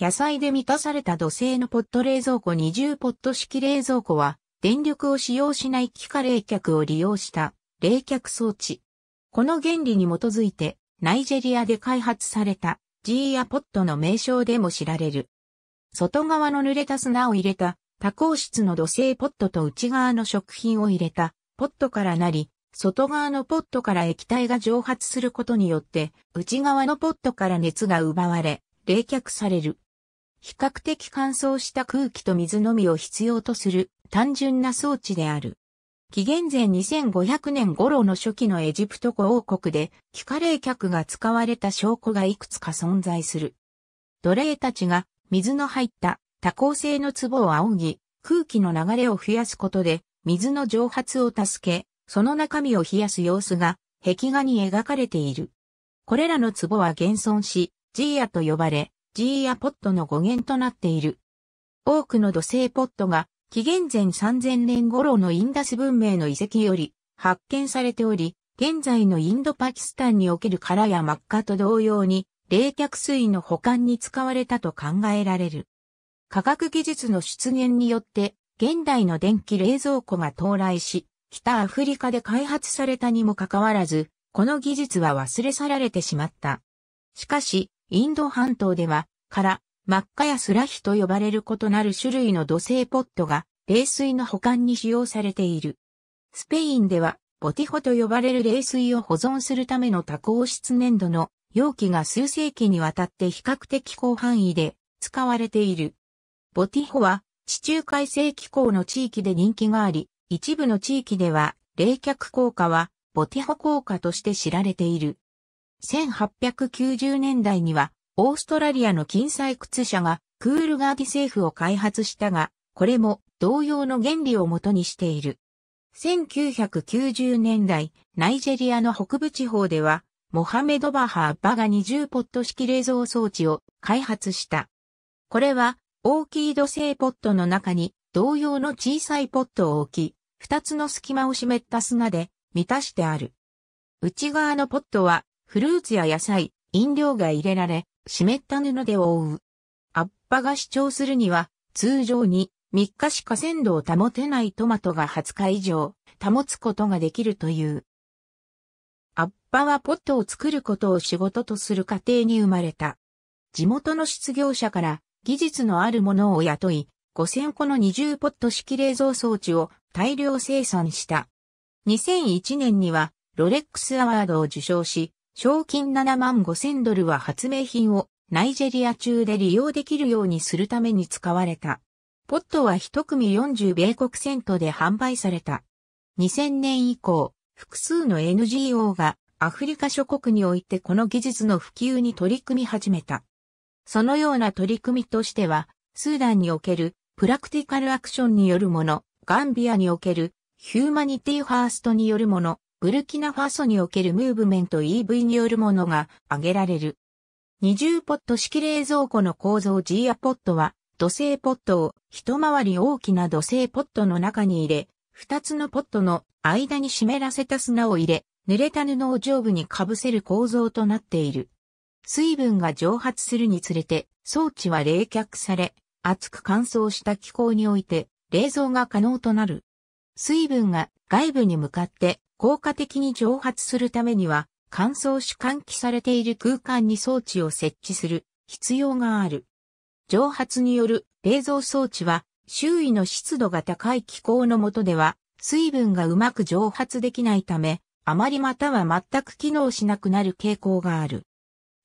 野菜で満たされた土星のポット冷蔵庫20ポット式冷蔵庫は、電力を使用しない気化冷却を利用した冷却装置。この原理に基づいて、ナイジェリアで開発されたジーポットの名称でも知られる。外側の濡れた砂を入れた多孔質の土星ポットと内側の食品を入れたポットからなり、外側のポットから液体が蒸発することによって、内側のポットから熱が奪われ、冷却される。比較的乾燥した空気と水のみを必要とする単純な装置である。紀元前2500年頃の初期のエジプト古王国で、気化冷却が使われた証拠がいくつか存在する。奴隷たちが水の入った多孔性の壺を仰ぎ、空気の流れを増やすことで、水の蒸発を助け、その中身を冷やす様子が壁画に描かれている。これらの壺は現存し、ジーヤと呼ばれ、G やポットの語源となっている。多くの土星ポットが紀元前3000年頃のインダス文明の遺跡より発見されており、現在のインドパキスタンにおける殻や真っ赤と同様に冷却水の保管に使われたと考えられる。科学技術の出現によって現代の電気冷蔵庫が到来し、北アフリカで開発されたにもかかわらず、この技術は忘れ去られてしまった。しかし、インド半島では、から、真っ赤やスラヒと呼ばれる異なる種類の土製ポットが、冷水の保管に使用されている。スペインでは、ボティホと呼ばれる冷水を保存するための多孔質粘土の容器が数世紀にわたって比較的広範囲で使われている。ボティホは地中海性気候の地域で人気があり、一部の地域では冷却効果はボティホ効果として知られている。1890年代には、オーストラリアの金細靴社がクールガーディセーフを開発したが、これも同様の原理をもとにしている。1990年代、ナイジェリアの北部地方では、モハメド・バハ・ーバが20ポット式冷蔵装置を開発した。これは、大きい土製ポットの中に同様の小さいポットを置き、二つの隙間を湿った砂で満たしてある。内側のポットはフルーツや野菜、飲料が入れられ、湿った布で覆う。アッパが主張するには、通常に3日しか鮮度を保てないトマトが20日以上保つことができるという。アッパはポットを作ることを仕事とする家庭に生まれた。地元の失業者から技術のあるものを雇い、5000個の20ポット式冷蔵装置を大量生産した。2001年にはロレックスアワードを受賞し、賞金7万5千ドルは発明品をナイジェリア中で利用できるようにするために使われた。ポットは一組40米国セントで販売された。2000年以降、複数の NGO がアフリカ諸国においてこの技術の普及に取り組み始めた。そのような取り組みとしては、スーダンにおけるプラクティカルアクションによるもの、ガンビアにおけるヒューマニティファーストによるもの、ブルキナファソにおけるムーブメント EV によるものが挙げられる。二重ポット式冷蔵庫の構造 G アポットは、土製ポットを一回り大きな土製ポットの中に入れ、二つのポットの間に湿らせた砂を入れ、濡れた布を上部に被せる構造となっている。水分が蒸発するにつれて、装置は冷却され、熱く乾燥した気候において、冷蔵が可能となる。水分が外部に向かって効果的に蒸発するためには、乾燥し換気されている空間に装置を設置する必要がある。蒸発による冷蔵装置は、周囲の湿度が高い気候の下では、水分がうまく蒸発できないため、あまりまたは全く機能しなくなる傾向がある。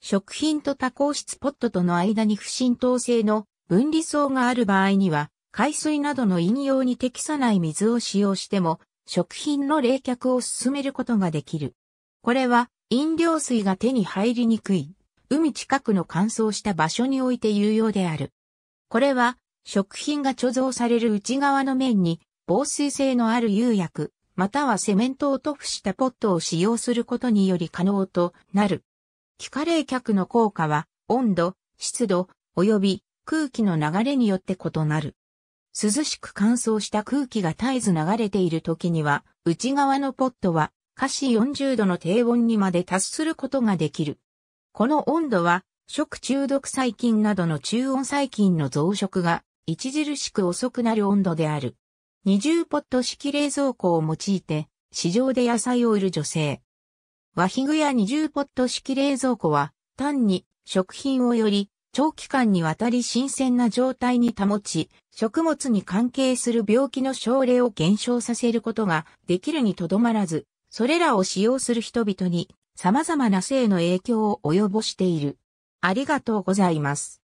食品と多孔質ポットとの間に不浸透性の分離層がある場合には、海水などの飲用に適さない水を使用しても食品の冷却を進めることができる。これは飲料水が手に入りにくい、海近くの乾燥した場所において有用である。これは食品が貯蔵される内側の面に防水性のある釉薬、またはセメントを塗布したポットを使用することにより可能となる。気化冷却の効果は温度、湿度、及び空気の流れによって異なる。涼しく乾燥した空気が絶えず流れている時には、内側のポットは、華氏40度の低温にまで達することができる。この温度は、食中毒細菌などの中温細菌の増殖が著しく遅くなる温度である。二重ポット式冷蔵庫を用いて、市場で野菜を売る女性。和皮具や二重ポット式冷蔵庫は、単に食品をより長期間にわたり新鮮な状態に保ち、食物に関係する病気の症例を減少させることができるにとどまらず、それらを使用する人々に様々な性の影響を及ぼしている。ありがとうございます。